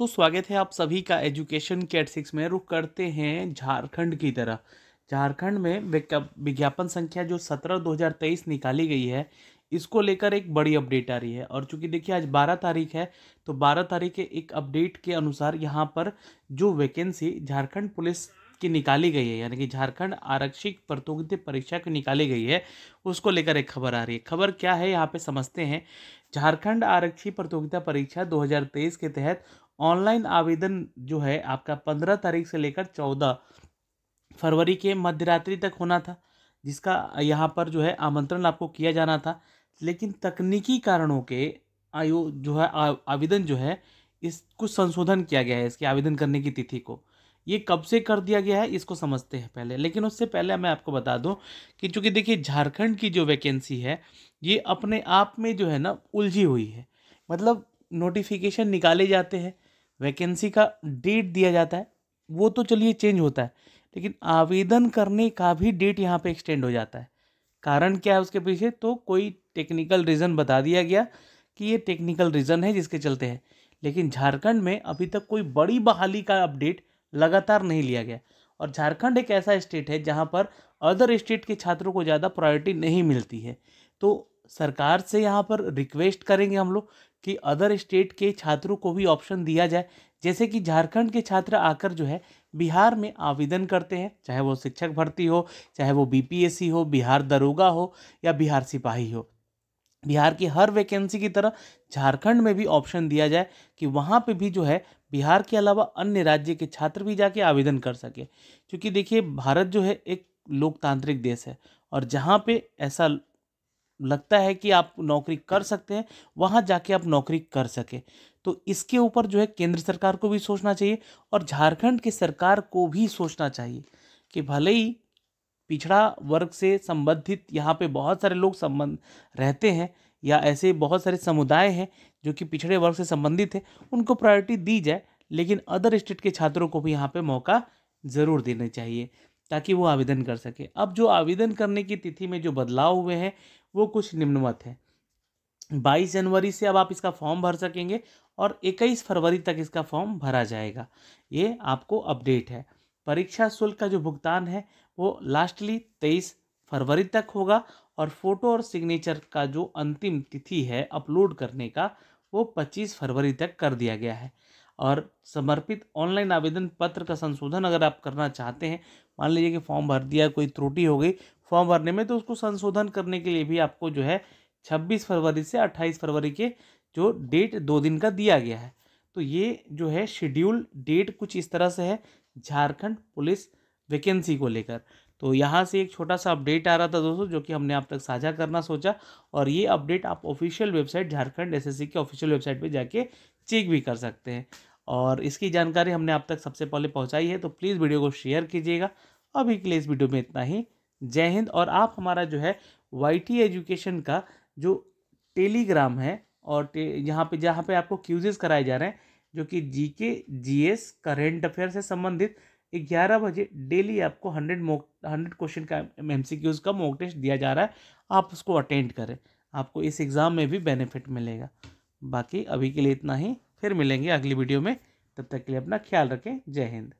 दोस्तों स्वागत है आप सभी का एजुकेशन कैट सिक्स में रुख करते हैं झारखंड की तरह झारखंड में विज्ञापन संख्या जो सत्रह दो हज़ार तेईस निकाली गई है इसको लेकर एक बड़ी अपडेट आ रही है और चूंकि देखिए आज बारह तारीख है तो बारह तारीख के एक अपडेट के अनुसार यहाँ पर जो वैकेंसी झारखंड पुलिस की निकाली गई है यानी कि झारखंड आरक्षित प्रतियोगिता परीक्षा की निकाली गई है उसको लेकर एक खबर आ रही है खबर क्या है यहाँ पे समझते हैं झारखंड आरक्षी प्रतियोगिता परीक्षा 2023 के तहत ऑनलाइन आवेदन जो है आपका पंद्रह तारीख से लेकर चौदह फरवरी के मध्यरात्रि तक होना था जिसका यहाँ पर जो है आमंत्रण आपको किया जाना था लेकिन तकनीकी कारणों के आयु जो है आवेदन जो है इस कुछ संशोधन किया गया है इसके आवेदन करने की तिथि को ये कब से कर दिया गया है इसको समझते हैं पहले लेकिन उससे पहले मैं आपको बता दूं कि चूंकि देखिए झारखंड की जो वैकेंसी है ये अपने आप में जो है ना उलझी हुई है मतलब नोटिफिकेशन निकाले जाते हैं वैकेंसी का डेट दिया जाता है वो तो चलिए चेंज होता है लेकिन आवेदन करने का भी डेट यहाँ पर एक्सटेंड हो जाता है कारण क्या है उसके पीछे तो कोई टेक्निकल रीज़न बता दिया गया कि ये टेक्निकल रीज़न है जिसके चलते हैं लेकिन झारखंड में अभी तक कोई बड़ी बहाली का अपडेट लगातार नहीं लिया गया और झारखंड एक ऐसा स्टेट है जहाँ पर अदर स्टेट के छात्रों को ज़्यादा प्रायोरिटी नहीं मिलती है तो सरकार से यहाँ पर रिक्वेस्ट करेंगे हम लोग कि अदर स्टेट के छात्रों को भी ऑप्शन दिया जाए जैसे कि झारखंड के छात्र आकर जो है बिहार में आवेदन करते हैं चाहे वो शिक्षक भर्ती हो चाहे वो बीपीएससी हो बिहार दरोगा हो या बिहार सिपाही हो बिहार की हर वैकेंसी की तरह झारखंड में भी ऑप्शन दिया जाए कि वहाँ पे भी जो है बिहार के अलावा अन्य राज्य के छात्र भी जाके आवेदन कर सके क्योंकि देखिए भारत जो है एक लोकतांत्रिक देश है और जहाँ पे ऐसा लगता है कि आप नौकरी कर सकते हैं वहाँ जाके आप नौकरी कर सके तो इसके ऊपर जो है केंद्र सरकार को भी सोचना चाहिए और झारखंड की सरकार को भी सोचना चाहिए कि भले ही पिछड़ा वर्ग से संबंधित यहाँ पे बहुत सारे लोग संबंध रहते हैं या ऐसे बहुत सारे समुदाय हैं जो कि पिछड़े वर्ग से संबंधित है उनको प्रायोरिटी दी जाए लेकिन अदर स्टेट के छात्रों को भी यहाँ पे मौका ज़रूर देना चाहिए ताकि वो आवेदन कर सके अब जो आवेदन करने की तिथि में जो बदलाव हुए हैं वो कुछ निम्नवत है बाईस जनवरी से अब आप इसका फॉर्म भर सकेंगे और इक्कीस फरवरी तक इसका फॉर्म भरा जाएगा ये आपको अपडेट है परीक्षा शुल्क का जो भुगतान है वो लास्टली तेईस फरवरी तक होगा और फोटो और सिग्नेचर का जो अंतिम तिथि है अपलोड करने का वो पच्चीस फरवरी तक कर दिया गया है और समर्पित ऑनलाइन आवेदन पत्र का संशोधन अगर आप करना चाहते हैं मान लीजिए कि फॉर्म भर दिया कोई त्रुटि हो गई फॉर्म भरने में तो उसको संशोधन करने के लिए भी आपको जो है 26 फरवरी से 28 फरवरी के जो डेट दो दिन का दिया गया है तो ये जो है शेड्यूल डेट कुछ इस तरह से है झारखंड पुलिस वैकेंसी को लेकर तो यहाँ से एक छोटा सा अपडेट आ रहा था दोस्तों जो कि हमने आप तक साझा करना सोचा और ये अपडेट आप ऑफिशियल वेबसाइट झारखंड एसएससी के ऑफिशियल वेबसाइट पे जाके चेक भी कर सकते हैं और इसकी जानकारी हमने आप तक सबसे पहले पहुँचाई है तो प्लीज़ वीडियो को शेयर कीजिएगा अभी के लिए इस वीडियो में इतना ही जय हिंद और आप हमारा जो है वाई एजुकेशन का जो टेलीग्राम है और यहाँ पे जहाँ पे आपको क्यूजेस कराए जा रहे हैं जो कि जी के जी एस करेंट अफेयर से संबंधित ग्यारह बजे डेली आपको हंड्रेड मोक हंड्रेड क्वेश्चन का एम सी क्यूज़ का मोक टेस्ट दिया जा रहा है आप उसको अटेंड करें आपको इस एग्ज़ाम में भी बेनिफिट मिलेगा बाकी अभी के लिए इतना ही फिर मिलेंगे अगली वीडियो में तब तक के लिए अपना ख्याल रखें जय हिंद